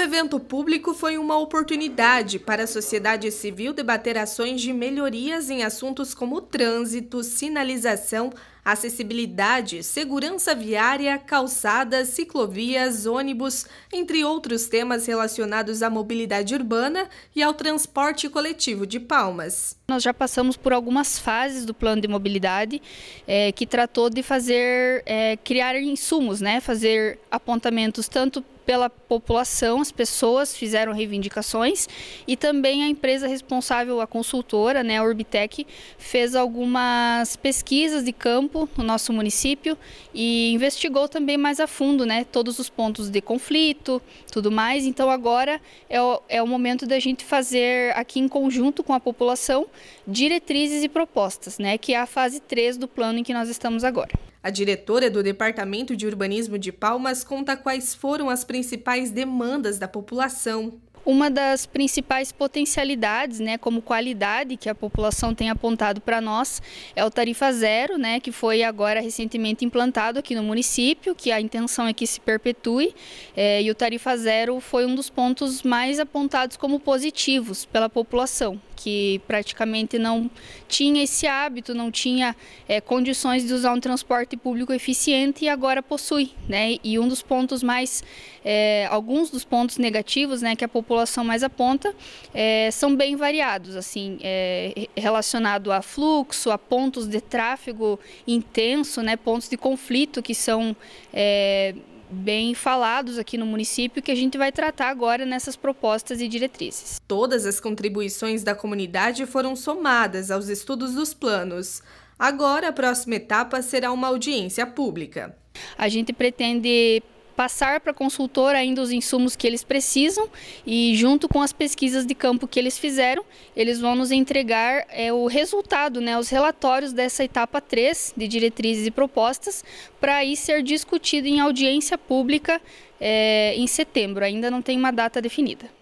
O evento público foi uma oportunidade para a sociedade civil debater ações de melhorias em assuntos como trânsito, sinalização, acessibilidade, segurança viária, calçadas, ciclovias, ônibus, entre outros temas relacionados à mobilidade urbana e ao transporte coletivo de Palmas. Nós já passamos por algumas fases do plano de mobilidade é, que tratou de fazer é, criar insumos, né, fazer apontamentos tanto pela população, as pessoas fizeram reivindicações e também a empresa responsável, a consultora, né, a Orbitec, fez algumas pesquisas de campo no nosso município e investigou também mais a fundo, né, todos os pontos de conflito, tudo mais. Então agora é o, é o momento da gente fazer aqui em conjunto com a população diretrizes e propostas, né, que é a fase 3 do plano em que nós estamos agora. A diretora do Departamento de Urbanismo de Palmas conta quais foram as principais demandas da população. Uma das principais potencialidades, né, como qualidade que a população tem apontado para nós, é o tarifa zero, né, que foi agora recentemente implantado aqui no município, que a intenção é que se perpetue. É, e o tarifa zero foi um dos pontos mais apontados como positivos pela população que praticamente não tinha esse hábito, não tinha é, condições de usar um transporte público eficiente e agora possui. Né? E um dos pontos mais, é, alguns dos pontos negativos né, que a população mais aponta é, são bem variados, assim, relacionado a fluxo, a pontos de tráfego intenso, né, pontos de conflito que são bem falados aqui no município que a gente vai tratar agora nessas propostas e diretrizes. Todas as contribuições da comunidade foram somadas aos estudos dos planos. Agora a próxima etapa será uma audiência pública. A gente pretende passar para a consultora ainda os insumos que eles precisam e junto com as pesquisas de campo que eles fizeram, eles vão nos entregar é, o resultado, né, os relatórios dessa etapa 3 de diretrizes e propostas para aí ser discutido em audiência pública é, em setembro. Ainda não tem uma data definida.